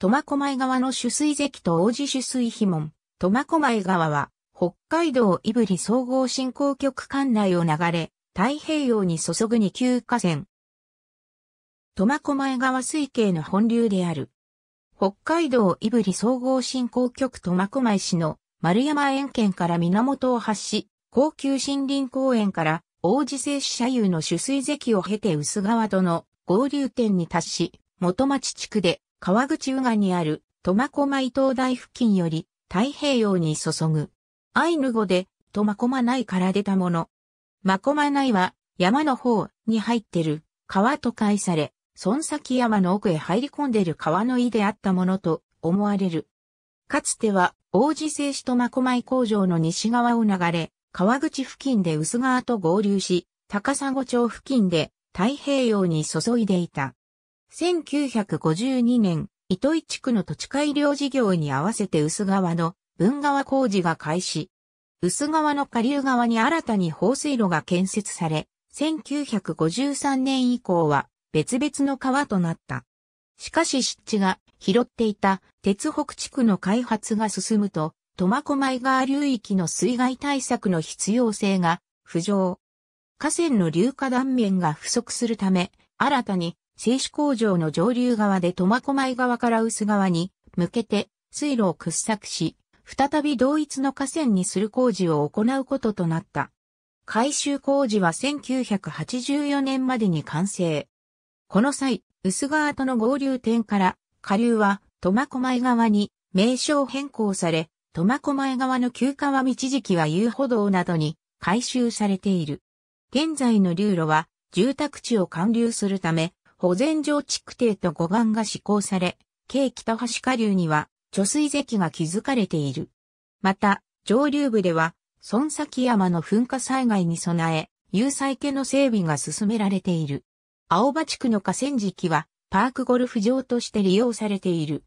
苫小牧川の取水堰と王子取水碑門。苫小牧川は、北海道胆振総合振興局管内を流れ、太平洋に注ぐ二級河川。苫小牧川水系の本流である。北海道胆振総合振興局苫小牧市の丸山園県から源を発し、高級森林公園から王子製車社有の取水堰を経て薄川との合流点に達し、元町地区で川口右岸にある苫小牧灯台付近より太平洋に注ぐ。アイヌ語で苫小牧内から出たもの。マコマ内は山の方に入ってる川と解され、孫崎山の奥へ入り込んでる川の井であったものと思われる。かつては王子製紙苫小牧工場の西側を流れ、川口付近で薄川と合流し、高砂町付近で太平洋に注いでいた。1952年、糸井地区の土地改良事業に合わせて薄川の分川工事が開始。薄川の下流側に新たに放水路が建設され、1953年以降は別々の川となった。しかし湿地が拾っていた鉄北地区の開発が進むと、苫小牧川流域の水害対策の必要性が浮上。河川の流下断面が不足するため、新たに製紙工場の上流側で苫小牧側から薄側に向けて水路を掘削し、再び同一の河川にする工事を行うこととなった。改修工事は1984年までに完成。この際、薄川との合流点から下流は苫小牧側に名称変更され、苫小牧側の旧川道期は遊歩道などに改修されている。現在の流路は住宅地を貫流するため、保全上築堤と護岸が施行され、京北橋下流には貯水堰が築かれている。また、上流部では、孫崎山の噴火災害に備え、有災家の整備が進められている。青葉地区の河川敷は、パークゴルフ場として利用されている。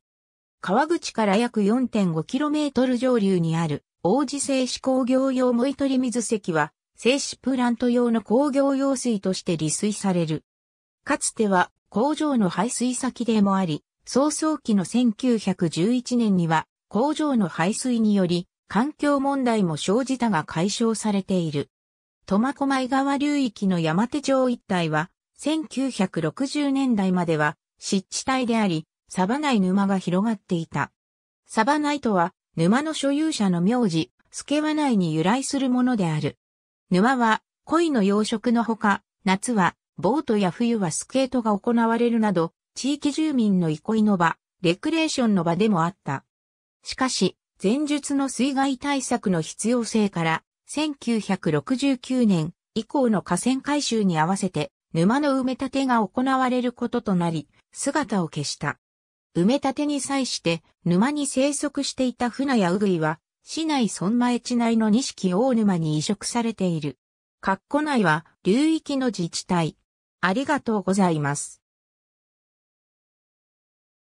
川口から約 4.5km 上流にある、王子製紙工業用トリ水石は、製紙プラント用の工業用水として利水される。かつては工場の排水先でもあり、早々期の1911年には工場の排水により環境問題も生じたが解消されている。苫小牧川流域の山手町一帯は1960年代までは湿地帯であり、サバ内沼が広がっていた。サバ内とは沼の所有者の名字、助和内に由来するものである。沼は、鯉の養殖のほか、夏はボートや冬はスケートが行われるなど、地域住民の憩いの場、レクレーションの場でもあった。しかし、前述の水害対策の必要性から、1969年以降の河川改修に合わせて、沼の埋め立てが行われることとなり、姿を消した。埋め立てに際して、沼に生息していた船やウグイは、市内村前地内の錦大沼に移植されている。括弧内は、流域の自治体、ありがとうございます。